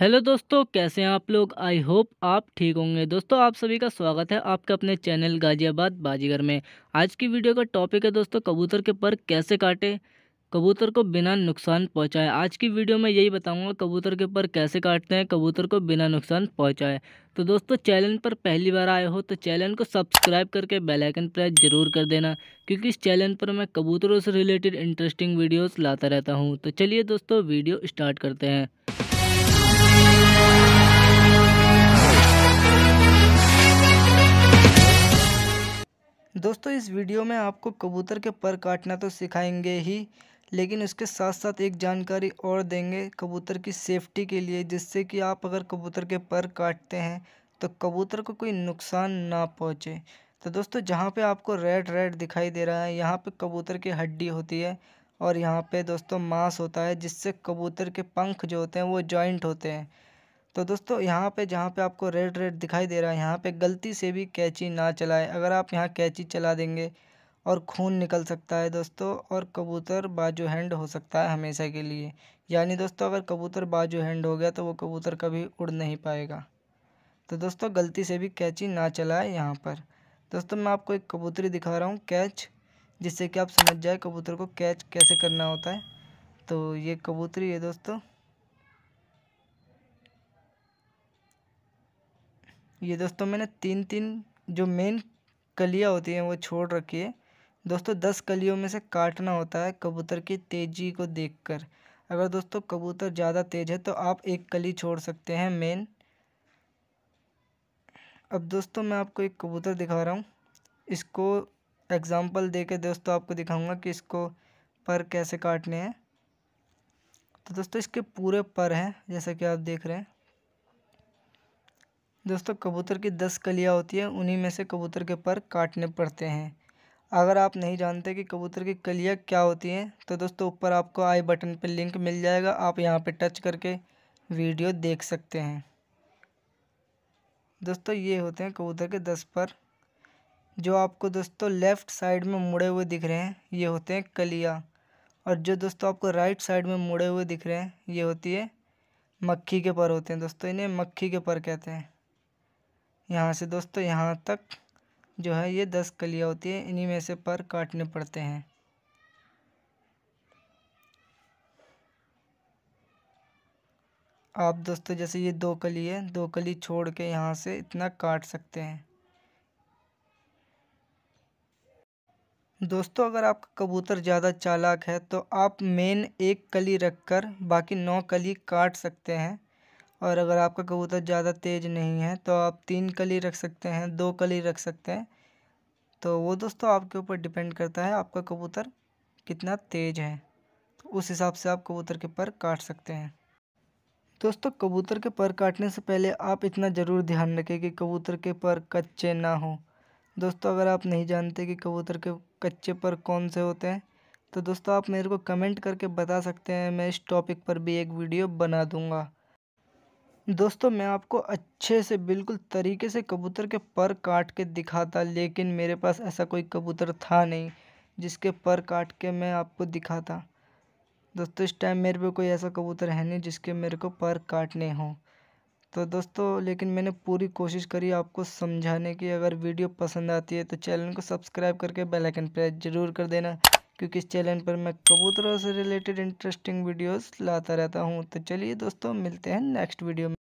hello दोस्तों कैसे हैं आप लोग आई होप आप ठीक होंगे दोस्तों आप सभी का स्वागत है आपके अपने चैनल गाजियाबाद बाजीगर में आज की वीडियो का टॉपिक है दोस्तों कबूतर के पर कैसे काटे कबूतर को बिना नुकसान पहुंचाए आज की वीडियो में यही बताऊंगा कबूतर के पर कैसे काटते हैं कबूतर को बिना नुकसान पहुंचाए तो दोस्तों चैनल पर पहली बार आए हो तो चैनल को सब्सक्राइब करके बेल आइकन प्रेस जरूर कर देना क्योंकि इस चैनल पर मैं कबूतरों से रिलेटेड इंटरेस्टिंग वीडियोज लाता रहता हूँ तो चलिए दोस्तों वीडियो स्टार्ट करते हैं दोस्तों इस वीडियो में आपको कबूतर के पर काटना तो सिखाएंगे ही लेकिन उसके साथ साथ एक जानकारी और देंगे कबूतर की सेफ़्टी के लिए जिससे कि आप अगर कबूतर के पर काटते हैं तो कबूतर को कोई नुकसान ना पहुँचे तो दोस्तों जहाँ पे आपको रेड रेड दिखाई दे रहा है यहाँ पे कबूतर की हड्डी होती है और यहाँ पे दोस्तों मांस होता है जिससे कबूतर के पंख जो होते हैं वो जॉइंट होते हैं तो दोस्तों यहाँ पे जहाँ पे आपको रेड रेड दिखाई दे रहा है यहाँ पे गलती से भी कैंची ना चलाएं अगर आप यहाँ कैंची चला देंगे और खून निकल सकता है दोस्तों और कबूतर बाजू हैंड हो सकता है हमेशा के लिए यानी दोस्तों अगर कबूतर बाजू हैंड हो गया तो वो कबूतर कभी उड़ नहीं पाएगा तो दोस्तों गलती से भी कैची ना चलाए यहाँ पर दोस्तों मैं आपको एक कबूतरी दिखा रहा हूँ कैच जिससे कि आप समझ जाए कबूतर को कैच कैसे करना होता है तो ये कबूतरी है दोस्तों ये दोस्तों मैंने तीन तीन जो मेन कलियाँ होती हैं वो छोड़ रखी है दोस्तों दस कलियों में से काटना होता है कबूतर की तेज़ी को देखकर अगर दोस्तों कबूतर ज़्यादा तेज़ है तो आप एक कली छोड़ सकते हैं मेन अब दोस्तों मैं आपको एक कबूतर दिखा रहा हूँ इसको एग्ज़ाम्पल दे के दोस्तों आपको दिखाऊंगा कि इसको पर कैसे काटने हैं तो दोस्तों इसके पूरे पर हैं जैसा कि आप देख रहे हैं दोस्तों कबूतर की दस कलियाँ होती हैं उन्हीं में से कबूतर के पर काटने पड़ते हैं अगर आप नहीं जानते कि कबूतर की कलियाँ क्या होती हैं तो दोस्तों ऊपर आपको आई बटन पर लिंक मिल जाएगा आप यहाँ पर टच करके वीडियो देख सकते हैं दोस्तों ये होते हैं कबूतर के दस पर जो आपको दोस्तों लेफ़्ट साइड में मुड़े हुए दिख रहे हैं ये होते हैं कलिया और जो दोस्तों आपको राइट साइड में मुड़े हुए दिख रहे हैं ये होती है मक्खी के पर होते हैं दोस्तों इन्हें मक्खी के पर कहते हैं यहाँ से दोस्तों यहाँ तक जो है ये दस कलियाँ होती हैं इन्हीं में से पर काटने पड़ते हैं आप दोस्तों जैसे ये दो कली है दो कली छोड़ के यहाँ से इतना काट सकते हैं दोस्तों अगर आपका कबूतर ज़्यादा चालाक है तो आप मेन एक कली रखकर बाकी नौ कली काट सकते हैं और अगर आपका कबूतर ज़्यादा तेज़ नहीं है तो आप तीन कली रख सकते हैं दो कली रख सकते हैं तो वो दोस्तों आपके ऊपर डिपेंड करता है आपका कबूतर कितना तेज़ है तो उस हिसाब से आप कबूतर के पर काट सकते हैं दोस्तों कबूतर के पर काटने से पहले आप इतना ज़रूर ध्यान रखें कि कबूतर के पर कच्चे ना हों दोस्तों अगर आप नहीं जानते कि कबूतर के कच्चे पर कौन से होते हैं तो दोस्तों आप मेरे को कमेंट करके बता सकते हैं मैं इस टॉपिक पर भी एक वीडियो बना दूँगा दोस्तों मैं आपको अच्छे से बिल्कुल तरीके से कबूतर के पर काट के दिखाता लेकिन मेरे पास ऐसा कोई कबूतर था नहीं जिसके पर काट के मैं आपको दिखाता दोस्तों इस टाइम मेरे पे कोई ऐसा कबूतर है नहीं जिसके मेरे को पर काटने हों तो दोस्तों लेकिन मैंने पूरी कोशिश करी आपको समझाने की अगर वीडियो पसंद आती है तो चैनल को सब्सक्राइब करके बेलाइकन प्रेस ज़रूर कर देना क्योंकि इस चैनल पर मैं कबूतरों से रिलेटेड इंटरेस्टिंग वीडियोस लाता रहता हूँ तो चलिए दोस्तों मिलते हैं नेक्स्ट वीडियो में